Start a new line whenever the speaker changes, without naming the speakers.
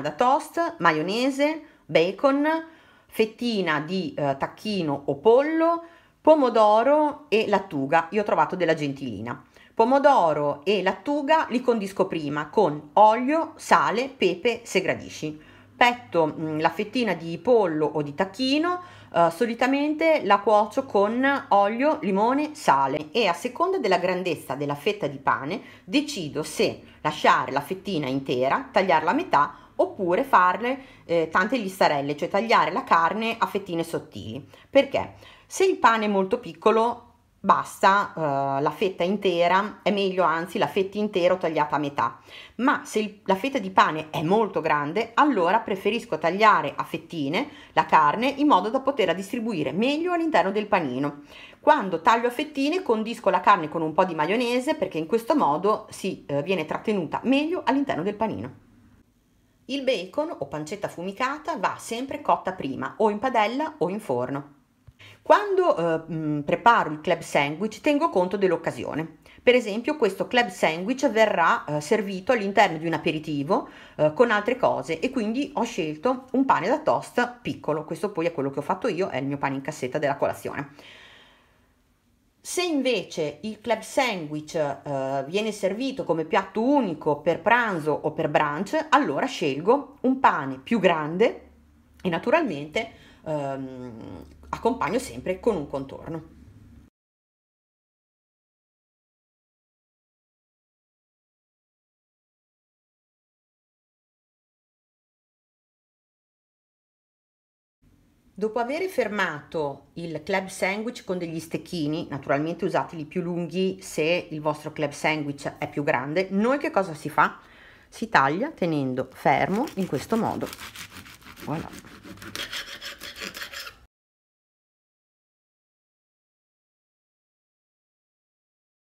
da toast, maionese, bacon, fettina di eh, tacchino o pollo, pomodoro e lattuga. Io ho trovato della gentilina. Pomodoro e lattuga li condisco prima con olio, sale, pepe se gradisci. Petto mh, mm, la fettina di pollo o di tacchino, eh, solitamente la cuocio con olio, limone, sale e a seconda della grandezza della fetta di pane decido se lasciare la fettina intera, tagliarla a metà oppure farle eh, tante listarelle, cioè tagliare la carne a fettine sottili. Perché? Se il pane è molto piccolo, basta eh, la fetta intera, è meglio anzi la fetta intera o tagliata a metà, ma se il, la fetta di pane è molto grande, allora preferisco tagliare a fettine la carne in modo da poterla distribuire meglio all'interno del panino. Quando taglio a fettine condisco la carne con un po' di maionese perché in questo modo si eh, viene trattenuta meglio all'interno del panino. Il bacon o pancetta affumicata va sempre cotta prima, o in padella o in forno. Quando eh, mm, preparo il club sandwich tengo conto dell'occasione. Per esempio questo club sandwich verrà eh, servito all'interno di un aperitivo eh, con altre cose e quindi ho scelto un pane da toast piccolo. Questo poi è quello che ho fatto io, è il mio pane in cassetta della colazione. Se invece il club sandwich eh, viene servito come piatto unico per pranzo o per brunch, allora scelgo un pane più grande e naturalmente ehm, accompagno sempre con un contorno. Dopo aver fermato il club sandwich con degli stecchini, naturalmente usateli più lunghi se il vostro club sandwich è più grande, noi che cosa si fa? Si taglia tenendo fermo in questo modo. Voilà.